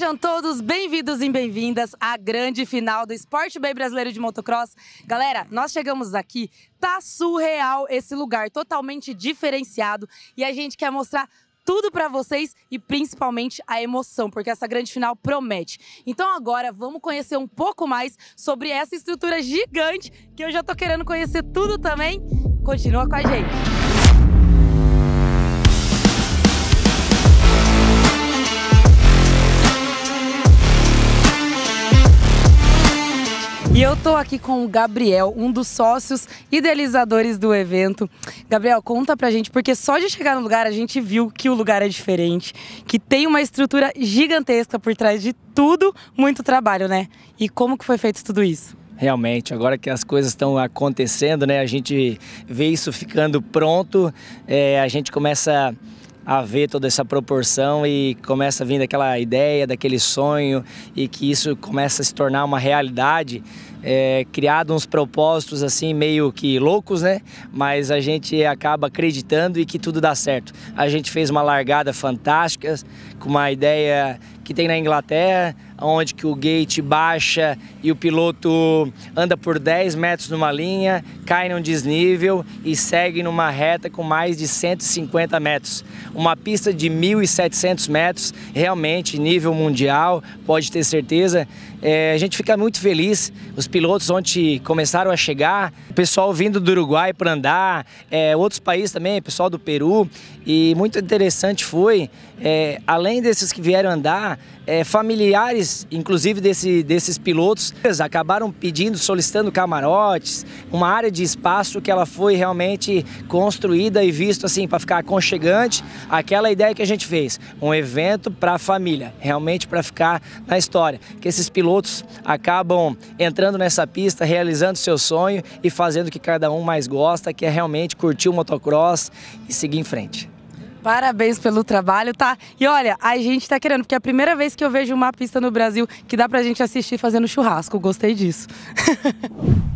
Sejam todos bem-vindos e bem-vindas à grande final do Esporte Bay Brasileiro de Motocross. Galera, nós chegamos aqui, tá surreal esse lugar, totalmente diferenciado e a gente quer mostrar tudo para vocês e principalmente a emoção, porque essa grande final promete. Então agora vamos conhecer um pouco mais sobre essa estrutura gigante que eu já tô querendo conhecer tudo também. Continua com a gente. E eu estou aqui com o Gabriel, um dos sócios idealizadores do evento. Gabriel, conta pra gente, porque só de chegar no lugar a gente viu que o lugar é diferente, que tem uma estrutura gigantesca por trás de tudo, muito trabalho, né? E como que foi feito tudo isso? Realmente, agora que as coisas estão acontecendo, né? A gente vê isso ficando pronto, é, a gente começa a ver toda essa proporção e começa a vir daquela ideia, daquele sonho e que isso começa a se tornar uma realidade, é, criado uns propósitos assim meio que loucos, né? Mas a gente acaba acreditando e que tudo dá certo. A gente fez uma largada fantástica, com uma ideia que tem na Inglaterra, onde que o gate baixa e o piloto anda por 10 metros numa linha, cai num desnível e segue numa reta com mais de 150 metros. Uma pista de 1.700 metros, realmente nível mundial, pode ter certeza. É, a gente fica muito feliz, os pilotos onde começaram a chegar, o pessoal vindo do Uruguai para andar, é, outros países também, pessoal do Peru, e muito interessante foi, é, além desses que vieram andar, é, familiares inclusive desse, desses pilotos, acabaram pedindo, solicitando camarotes, uma área de espaço que ela foi realmente construída e visto assim para ficar aconchegante. Aquela ideia que a gente fez, um evento para a família, realmente para ficar na história. Que esses pilotos acabam entrando nessa pista, realizando seu sonho e fazendo o que cada um mais gosta, que é realmente curtir o motocross e seguir em frente. Parabéns pelo trabalho, tá? E olha, a gente tá querendo, porque é a primeira vez que eu vejo uma pista no Brasil que dá pra gente assistir fazendo churrasco. Gostei disso.